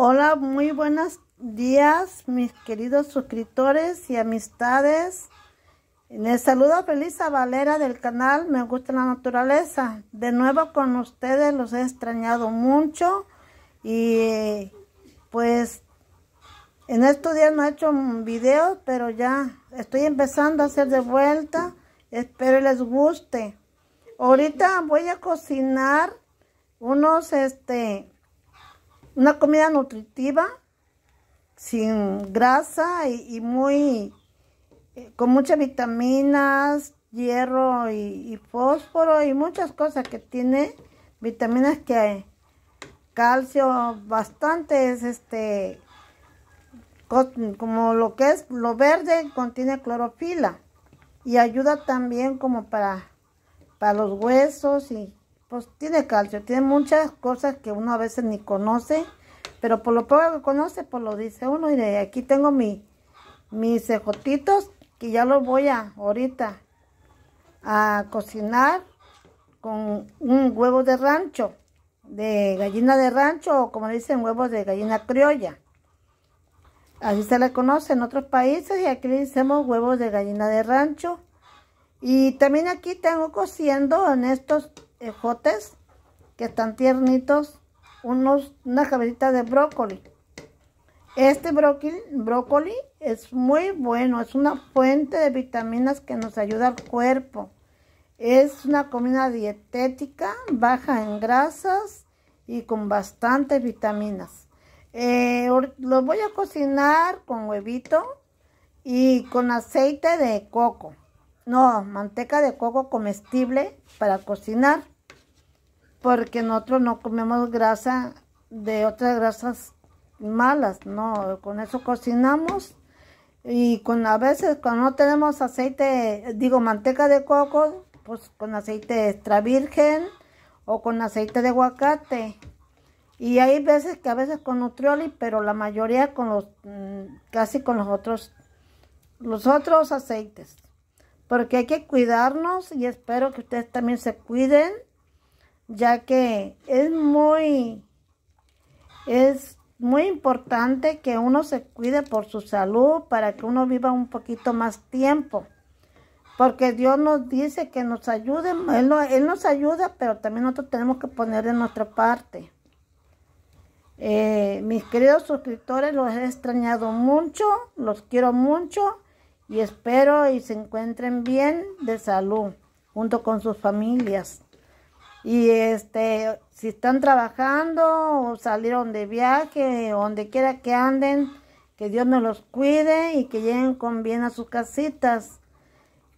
Hola, muy buenos días, mis queridos suscriptores y amistades. Les saluda Felisa Valera del canal Me Gusta la Naturaleza. De nuevo con ustedes, los he extrañado mucho y pues en estos días no he hecho un video, pero ya estoy empezando a hacer de vuelta. Espero les guste. Ahorita voy a cocinar unos, este, una comida nutritiva, sin grasa y, muy, eh, con muchas vitaminas, hierro y, fósforo y muchas cosas que tiene, vitaminas que hay, calcio, bastantes, este, como lo que es lo verde contiene clorofila y ayuda también como para, para los huesos y pues tiene calcio, tiene muchas cosas que uno a veces ni conoce, pero por lo poco que conoce, pues lo dice uno. Y aquí tengo mi, mis cejotitos, que ya los voy a ahorita a cocinar con un huevo de rancho, de gallina de rancho, o como dicen, huevos de gallina criolla. Así se le conoce en otros países y aquí le hicimos huevos de gallina de rancho. Y también aquí tengo cociendo en estos ejotes que están tiernitos, unos, una cabecita de brócoli. Este brócoli, es muy bueno, es una fuente de vitaminas que nos ayuda al cuerpo. Es una comida dietética, baja en grasas y con bastantes vitaminas. Eh, lo voy a cocinar con huevito y con aceite de coco no, manteca de coco comestible para cocinar, porque nosotros no comemos grasa de otras grasas malas, no, con eso cocinamos y con a veces cuando no tenemos aceite, digo manteca de coco, pues con aceite extra virgen o con aceite de aguacate. Y hay veces que a veces con nutrioli, pero la mayoría con los mm, casi con los otros los otros aceites porque hay que cuidarnos y espero que ustedes también se cuiden, ya que es muy, es muy importante que uno se cuide por su salud para que uno viva un poquito más tiempo. Porque Dios nos dice que nos ayude, Él, nos ayuda, pero también nosotros tenemos que poner de nuestra parte. Eh, mis queridos suscriptores, los he extrañado mucho, los quiero mucho y espero y se encuentren bien de salud junto con sus familias. Y este, si están trabajando o salieron de viaje, donde quiera que anden, que Dios nos los cuide y que lleguen con bien a sus casitas.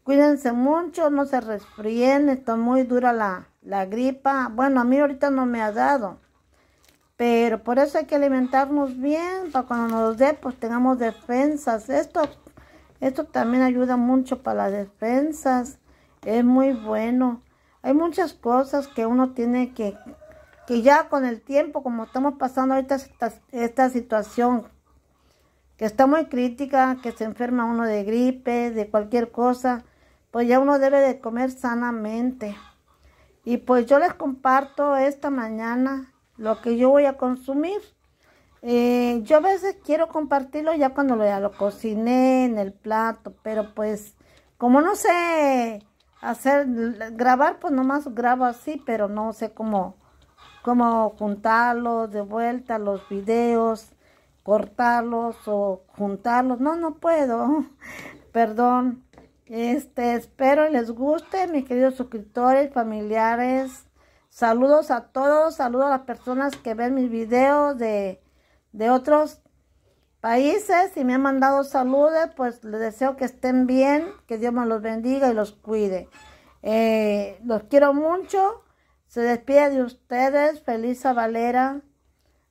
Cuídense mucho, no se resfríen, está muy dura la, la gripa. Bueno, a mí ahorita no me ha dado. Pero por eso hay que alimentarnos bien, para cuando nos dé, pues tengamos defensas. Esto esto también ayuda mucho para las defensas. Es muy bueno. Hay muchas cosas que uno tiene que, que ya con el tiempo, como estamos pasando ahorita esta, situación, que está muy crítica, que se enferma uno de gripe, de cualquier cosa, pues ya uno debe de comer sanamente. Y pues yo les comparto esta mañana lo que yo voy a consumir. Eh, yo a veces quiero compartirlo ya cuando lo, lo cociné en el plato, pero pues como no sé hacer, grabar, pues nomás grabo así, pero no sé cómo, cómo juntarlos de vuelta, los videos, cortarlos o juntarlos. No, no puedo, perdón. Este, espero les guste, mis queridos suscriptores, familiares. Saludos a todos, saludos a las personas que ven mis videos de de otros países y me han mandado saludos, pues les deseo que estén bien, que Dios me los bendiga y los cuide. Eh, los quiero mucho. Se despide de ustedes, Felisa Valera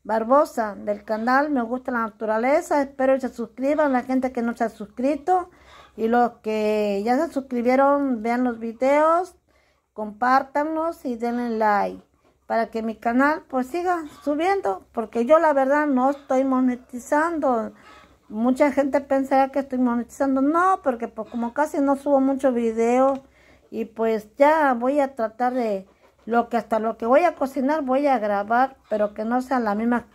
Barbosa, del canal Me Gusta la Naturaleza. Espero que se suscriban, la gente que no se ha suscrito. Y los que ya se suscribieron, vean los videos, compártanlos y denle like para que mi canal pues siga subiendo, porque yo la verdad no estoy monetizando. Mucha gente pensará que estoy monetizando, no, porque pues, como casi no subo mucho video y pues ya voy a tratar de lo que hasta lo que voy a cocinar voy a grabar, pero que no sea la misma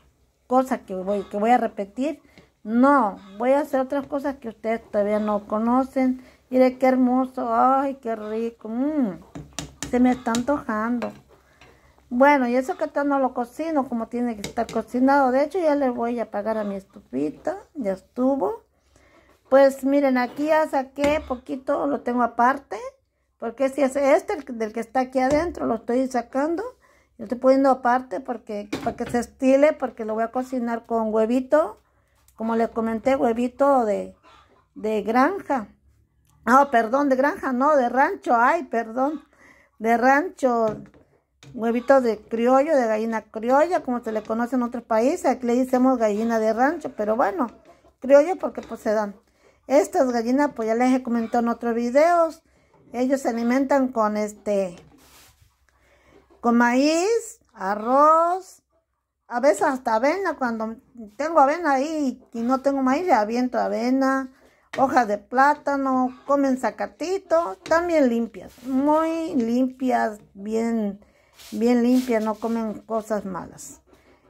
cosa que voy que voy a repetir. No, voy a hacer otras cosas que ustedes todavía no conocen. Mire qué hermoso, ay, qué rico. Mm, se me está antojando. Bueno, y eso que tal no lo cocino como tiene que estar cocinado. De hecho, ya le voy a apagar a mi estupita Ya estuvo. Pues miren, aquí ya saqué poquito, lo tengo aparte. Porque si este es este, el, del que está aquí adentro, lo estoy sacando. Lo estoy poniendo aparte porque, para que se estile, porque lo voy a cocinar con huevito. Como les comenté, huevito de, granja. Ah, perdón, de granja, no, de rancho. Ay, perdón. De rancho huevitos de criollo, de gallina criolla, como se le conoce en otros países. Aquí le decimos gallina de rancho, pero bueno, criollo porque pues se dan. Estas gallinas, pues ya les he comentado en otros videos, ellos se alimentan con este, con maíz, arroz, a veces hasta avena, cuando tengo avena ahí y no tengo maíz, le aviento avena, hojas de plátano, comen zacatito, también limpias, muy limpias, bien bien limpia, no comen cosas malas.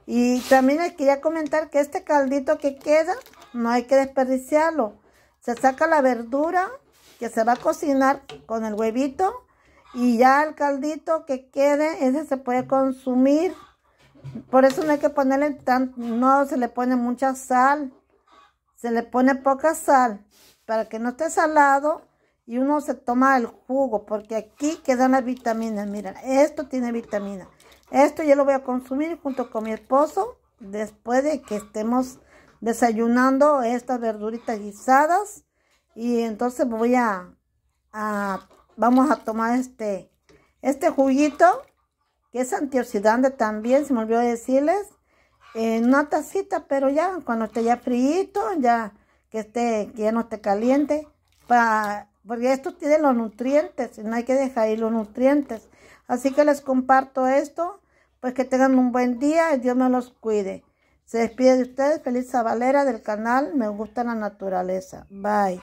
Y también les quería comentar que este caldito que queda, no hay que desperdiciarlo. Se saca la verdura que se va a cocinar con el huevito y ya el caldito que quede, ese se puede consumir. Por eso no hay que ponerle tan, no se le pone mucha sal, se le pone poca sal para que no esté salado y uno se toma el jugo porque aquí quedan las vitaminas. Mira, esto tiene vitamina. Esto yo lo voy a consumir junto con mi esposo después de que estemos desayunando estas verduritas guisadas y entonces voy a, vamos a tomar este este juguito que es antioxidante también, se me olvidó decirles, en una tacita, pero ya cuando esté ya frío, ya que esté que ya no esté caliente para porque esto tiene los nutrientes, y no hay que dejar ahí los nutrientes. Así que les comparto esto, pues que tengan un buen día y Dios me los cuide. Se despide de ustedes, feliz Sabalera del canal Me Gusta la Naturaleza. Bye.